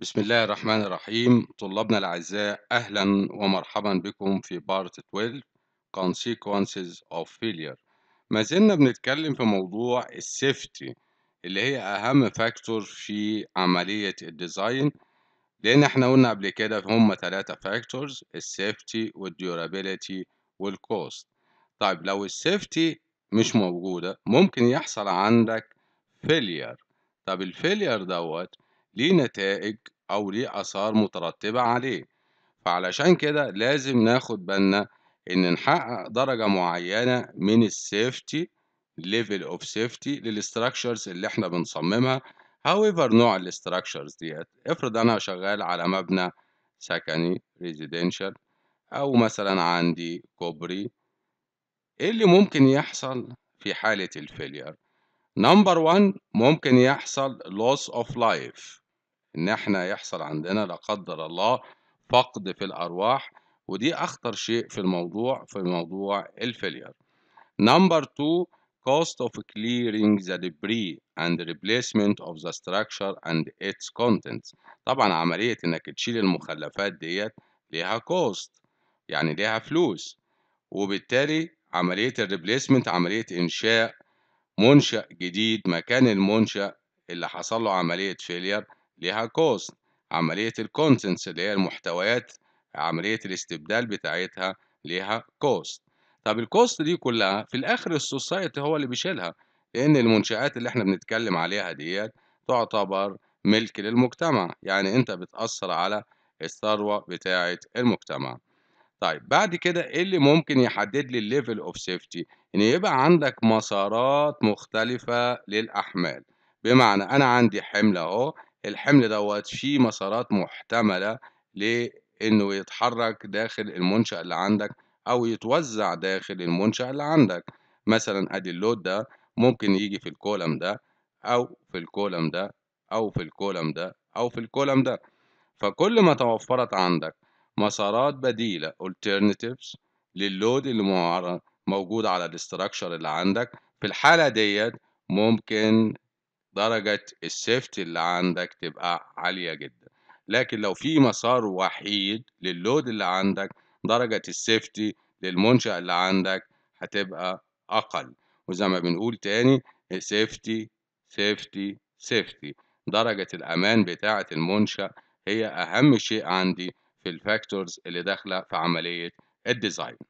بسم الله الرحمن الرحيم طلابنا الأعزاء أهلا ومرحبا بكم في بارت 12 Consequences of Failure ما زلنا بنتكلم في موضوع السيفتي اللي هي أهم فاكتور في عملية الديزاين لأن احنا قلنا قبل كده هم ثلاثة فاكتورز السيفتي والديورابيليتي والكوست طيب لو السيفتي مش موجودة ممكن يحصل عندك فيلير طب الفيلير دوت ليه نتائج أو ليه آثار مترتبة عليه فعلشان كده لازم ناخد بالنا إن نحقق درجة معينة من السيفتي ليفل اوف سيفتي للاستراكشرز اللي احنا بنصممها however نوع الاستراكشرز ديت افرض انا شغال على مبنى سكني ريزيدنشال او مثلا عندي كوبري ايه اللي ممكن يحصل في حالة الفيلير نمبر 1 ممكن يحصل loss of life ان احنا يحصل عندنا لا قدر الله فقد في الارواح ودي اخطر شيء في الموضوع في موضوع الفيلير نمبر 2 cost of clearing the debris and replacement of the structure and its contents طبعا عملية انك تشيل المخلفات ديت ليها كوست يعني ليها فلوس وبالتالي عملية الريبليسمنت عملية إنشاء منشأ جديد مكان المنشأ اللي حصل له عملية فيلير ليها كوست عملية الكونتنتس اللي هي المحتويات عملية الاستبدال بتاعتها ليها كوست طب الكوست دي كلها في الآخر السوسايتي هو اللي بيشيلها لأن المنشآت اللي احنا بنتكلم عليها ديت تعتبر ملك للمجتمع يعني أنت بتأثر على الثروة بتاعة المجتمع طيب بعد كده ايه اللي ممكن يحدد لي الليفل اوف سيفتي ان يبقى عندك مسارات مختلفة للأحمال بمعنى أنا عندي حمل أهو الحمل دوت فيه مسارات محتملة لإنه يتحرك داخل المنشأ اللي عندك أو يتوزع داخل المنشأ اللي عندك مثلا أدي اللود ده ممكن يجي في الكولم ده أو في الكولم ده أو في الكولم ده أو في الكولم ده فكل ما توفرت عندك مسارات بديلة alternatives لللود اللي موجود على الاستراكشر اللي عندك في الحالة ديت ممكن درجة السيفتي اللي عندك تبقى عالية جدا لكن لو في مسار وحيد لللود اللي عندك درجة السيفتي للمنشأ اللي عندك هتبقى أقل وزي ما بنقول تاني سيفتي سيفتي سيفتي درجة الأمان بتاعة المنشأ هي أهم شيء عندي في الفاكتورز اللي داخلة في عملية الديزاين